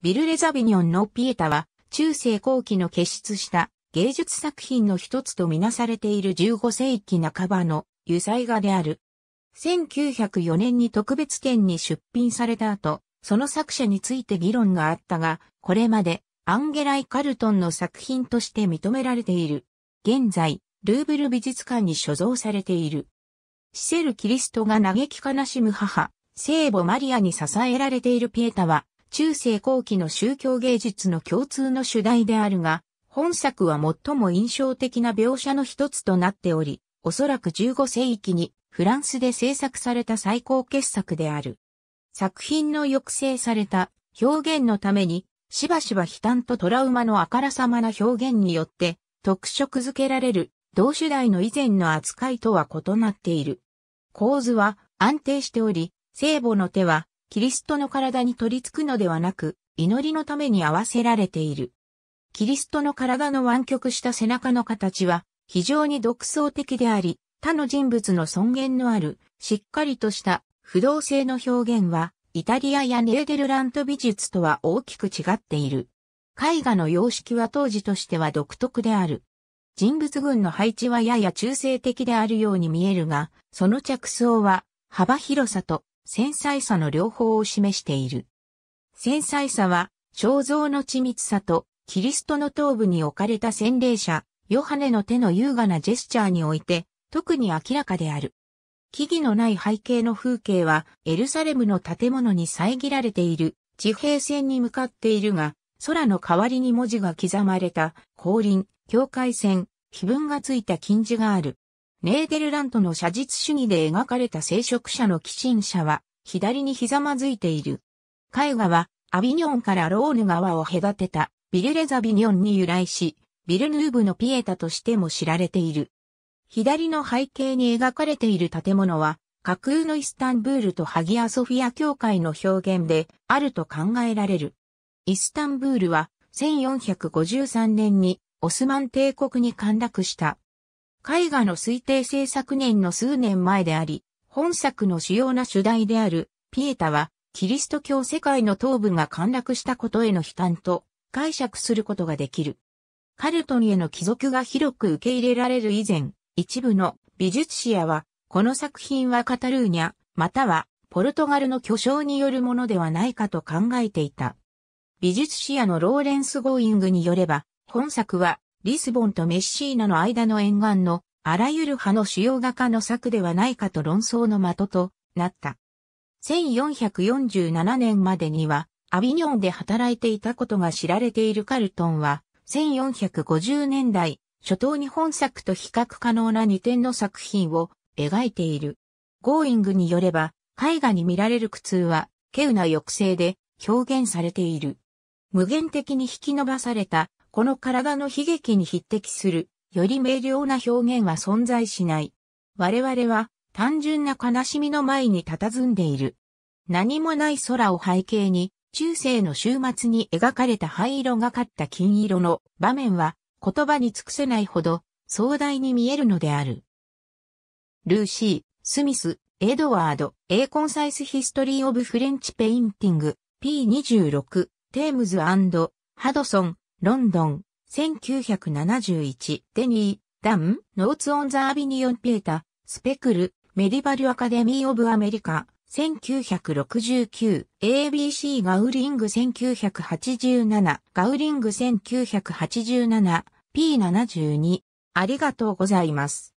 ビル・レザビニョンのピエタは、中世後期の結出した芸術作品の一つとみなされている15世紀半ばの油彩画である。1904年に特別展に出品された後、その作者について議論があったが、これまでアンゲライ・カルトンの作品として認められている。現在、ルーブル美術館に所蔵されている。シセル・キリストが嘆き悲しむ母、聖母マリアに支えられているピエタは、中世後期の宗教芸術の共通の主題であるが、本作は最も印象的な描写の一つとなっており、おそらく15世紀にフランスで制作された最高傑作である。作品の抑制された表現のために、しばしば悲嘆とトラウマのあからさまな表現によって特色づけられる同主題の以前の扱いとは異なっている。構図は安定しており、聖母の手はキリストの体に取り付くのではなく、祈りのために合わせられている。キリストの体の湾曲した背中の形は、非常に独創的であり、他の人物の尊厳のある、しっかりとした不動性の表現は、イタリアやネーデルラント美術とは大きく違っている。絵画の様式は当時としては独特である。人物群の配置はやや中性的であるように見えるが、その着想は幅広さと繊細さの両方を示している。繊細さは、肖像の緻密さと、キリストの頭部に置かれた洗礼者、ヨハネの手の優雅なジェスチャーにおいて、特に明らかである。木々のない背景の風景は、エルサレムの建物に遮られている、地平線に向かっているが、空の代わりに文字が刻まれた、降臨、境界線、碑文がついた金字がある。ネーデルラントの写実主義で描かれた聖職者の寄進者は、左にひざまずいている。絵画は、アビニョンからローヌ川を隔てた、ビルレザビニョンに由来し、ビルヌーブのピエタとしても知られている。左の背景に描かれている建物は、架空のイスタンブールとハギアソフィア教会の表現であると考えられる。イスタンブールは1453年にオスマン帝国に陥落した絵画の推定制作年の数年前であり、本作の主要な主題である、ピエタは、キリスト教世界の東部が陥落したことへの悲観と解釈することができる。カルトンへの帰属が広く受け入れられる以前、一部の美術史屋は、この作品はカタルーニャ、またはポルトガルの巨匠によるものではないかと考えていた。美術史屋のローレンス・ゴーイングによれば、本作はリスボンとメッシーナの間の沿岸のあらゆる派の主要画家の作ではないかと論争の的となった。1447年までにはアビニョンで働いていたことが知られているカルトンは1450年代初頭に本作と比較可能な2点の作品を描いている。ゴーイングによれば絵画に見られる苦痛は稀有な抑制で表現されている。無限的に引き伸ばされたこの体の悲劇に匹敵する、より明瞭な表現は存在しない。我々は、単純な悲しみの前に佇んでいる。何もない空を背景に、中世の終末に描かれた灰色がかった金色の場面は、言葉に尽くせないほど、壮大に見えるのである。ルーシー、スミス、エドワード、A Concise History of French Painting、P26、テームズハドソン、ロンドン、1971、デニー、ダン、ノーツ・オン・ザ・アビニオン・ピエタ、スペクル、メディバル・アカデミー・オブ・アメリカ、1969、ABC ガウリング1987、ガウリング1987、P72、ありがとうございます。